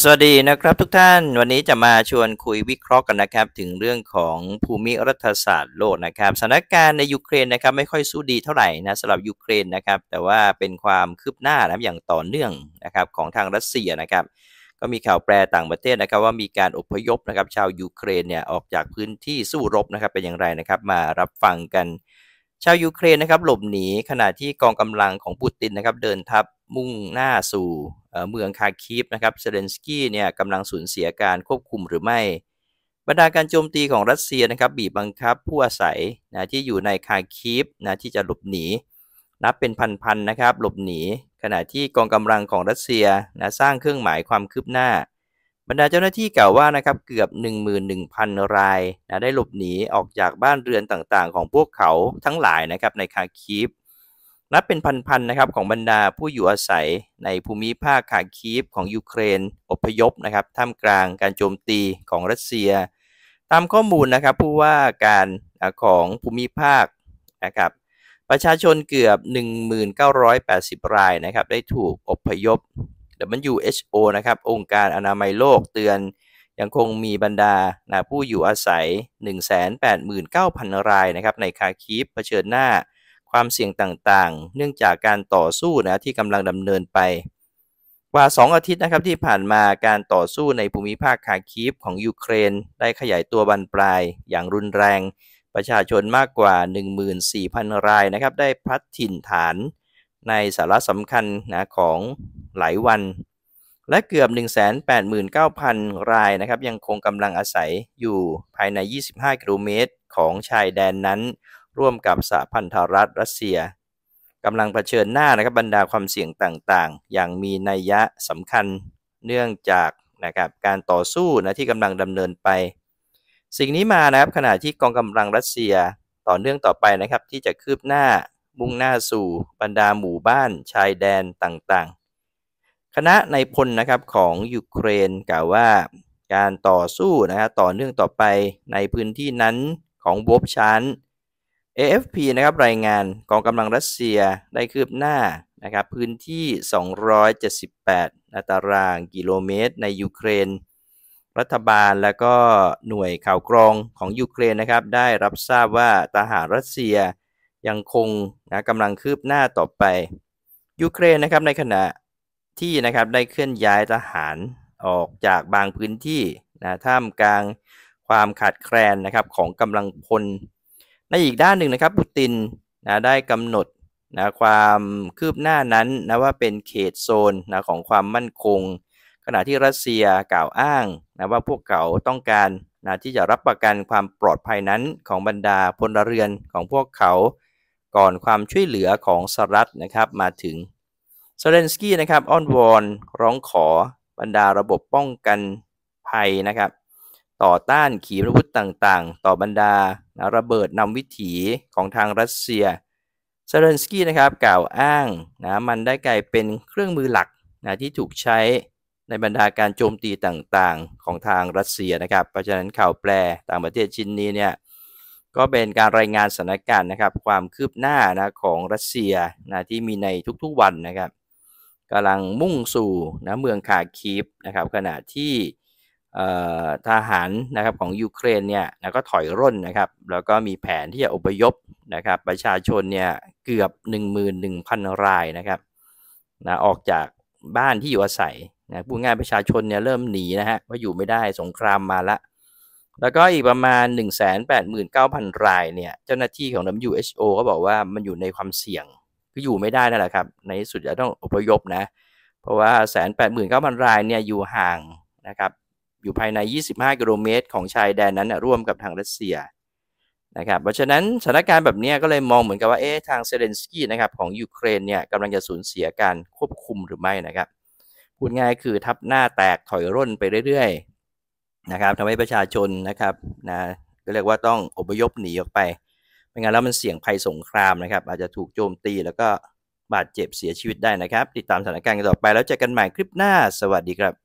สวัสดีนะครับ ทุกท่านวันนี้จะมาชวนคุยวิเคราะห์กันนะครับ ถึงเรื่องของภูมิรัฐศาสตร์โลกนะครับสถานการณ์ในยูเครนนะครับ ไม่ค่อยสู้ดีเท่าไหร่นะสำหรับยูเครนนะครับ แต่ว่าเป็นความคืบหน้านะอย่างต่อเนื่องนะครับของทางรัสเซียนะครับ ก็มีข่าวแปรต่างประเทศนะครับ ว่ามีการอพยพนะครับ ชาวยูเครนเนี่ยออกจากพื้นที่สู้รบนะครับเป็นอย่างไรนะครับ มารับฟังกันชาวยูเครนนะครับหลบหนีขณะที่กองกำลังของปูตินนะครับเดินทัพมุ่งหน้าสู่เมืองคาคิฟนะครับเซเลนสกี้เนี่ยกำลังสูญเสียการควบคุมหรือไม่ บรรดาการโจมตีของรัสเซียนะครับบีบบังคับผู้อาศัยนะที่อยู่ในคาคิฟนะที่จะหลบหนีนับเป็นพันๆนะครับหลบหนีขณะที่กองกำลังของรัสเซียนะสร้างเครื่องหมายความคืบหน้ารรดาเจ้าหน้าที่กล่าวว่านะครับเกือบ 11,000 รายนะได้หลบหนีออกจากบ้านเรือนต่างๆ ของพวกเขาทั้งหลายนะครับในคาคีฟนับเป็นพันๆนะครับของบรรดาผู้อยู่อาศัยในภูมิภาคคาคีฟของยูเครน อพยพนะครับท่ามกลางการโจมตีของรัสเซีย ตามข้อมูล นะครับผู้ว่าการของภูมิภาคนะครับประชาชนเกือบ 1980 รายนะครับได้ถูกอพยพ WHO นะครับ องค์การอนามัยโลกเตือน ยังคงมีบรรดานะผู้อยู่อาศัย 189,000 รายนะครับในคาคีฟเผชิญหน้าความเสี่ยงต่างๆ เนื่องจากการต่อสู้นะที่กำลังดำเนินไป กว่า 2 อาทิตย์นะครับที่ผ่านมาการต่อสู้ในภูมิภาคคาคีฟของยูเครน ได้ขยายตัวบานปลายอย่างรุนแรงประชาชนมากกว่า 14,000 รายนะครับได้พลัดถิ่นฐาน ในสาระสำคัญนะของหลายวัน และเกือบ 189,000 รายนะครับ ยังคงกำลังอาศัยอยู่ภายใน 25กิโลเมตรของชายแดนนั้น ร่วมกับสหพันธรัฐรัสเซียกำลังเผชิญหน้า นะครับ บรรดาความเสี่ยงต่างๆ อย่างมีนัยยะสำคัญเนื่องจากนะครับการต่อสู้นะที่กำลังดำเนินไป สิ่งนี้มา นะครับ ขณะที่กองกำลังรัสเซียต่อเนื่องต่อไปนะครับที่จะคืบหน้ามุ่งหน้าสู่ บรรดาหมู่บ้าน ชายแดนต่างๆคณะในพลนะครับของยูเครนกล่าวว่าการต่อสู้นะครับต่อเนื่องต่อไปในพื้นที่นั้นของบอบชัน AFP นะครับรายงานกองกำลังรัสเซียได้คืบหน้านะครับพื้นที่ 278 ตารางกิโลเมตรในยูเครน รัฐบาลและก็หน่วยข่าวกรองของยูเครนนะครับได้รับทราบว่าทหารรัสเซียยังคงนะกำลังคืบหน้าต่อไปยูเครนนะครับในขณะที่นะครับ ได้เคลื่อนย้ายทหารออกจากบางพื้นที่นะท่ามกลางความขาดแคลนนะครับของกำลังพล ในอีกด้านหนึ่งนะครับปูตินนะได้กำหนดนะความคืบหน้านั้นนะว่าเป็นเขตโซนนะของความมั่นคงขณะที่รัสเซียกล่าวอ้างนะว่าพวกเขาต้องการนะที่จะรับประกันความปลอดภัยนั้นของบรรดาพลเรือนของพวกเขาก่อนความช่วยเหลือของสหรัฐนะครับมาถึงเซเลนสกี้นะครับอ้อนวอน ร้องขอบรรดาระบบป้องกันภัยนะครับ ต่อต้านขีปนาวุธต่างๆ ต่อบรรดาระเบิดนำวิถีของทางรัสเซียเซเลนสกี้นะครับกล่าวอ้างนะมันได้กลายเป็นเครื่องมือหลักนะที่ถูกใช้ในบรรดาการโจมตีต่างๆ ของทางรัสเซียนะครับเพราะฉะนั้นข่าวแปลต่างประเทศชิ้นนี้เนี่ยก็เป็นการรายงานสถานการณ์นะครับ ความคืบหน้านะของรัสเซียนะที่มีในทุกๆวันนะครับกำลังมุ่งสู่นะเมืองคาคีฟนะครับขณะที่ทหารนะครับของยูเครนเนี่ยก็ถอยร่นนะครับแล้วก็มีแผนที่จะอพยพนะครับประชาชนเนี่ยเกือบ 11,000 รายนะครับนะออกจากบ้านที่อยู่อาศัยนะผู้งานประชาชนเนี่ยเริ่มหนีนะฮะว่าอยู่ไม่ได้สงครามมาละแล้วก็อีกประมาณ 189,000รายเนี่ยเจ้าหน้าที่ของ WHO ก็บอกว่ามันอยู่ในความเสี่ยงก็อยู่ไม่ได้นั่นแหละครับ ในที่สุดจะต้องอพยพนะ เพราะว่าแสนแปดหมื่นเก้าพันรายเนี่ยอยู่ห่างนะครับ อยู่ภายใน 25 กิโลเมตรของชายแดนนั้นนะร่วมกับทางรัสเซียนะครับเพราะฉะนั้นสถานการณ์แบบนี้ก็เลยมองเหมือนกับว่าเอ๊ะทางเซเลนสกี้นะครับของยูเครนเนี่ยกำลังจะสูญเสียการควบคุมหรือไม่นะครับพูดง่ายคือทับหน้าแตกถอยร่นไปเรื่อยๆนะครับทำให้ประชาชนนะครับนะก็เรียกว่าต้องอพยพหนีออกไปไม่งั้นแล้วมันเสี่ยงภัยสงคราม นะครับ อาจจะถูกโจมตีแล้วก็บาดเจ็บเสียชีวิตได้นะครับ ติดตาม สถานการณ์กันต่อไป แล้วเจอกันใหม่ คลิปหน้า สวัสดีครับ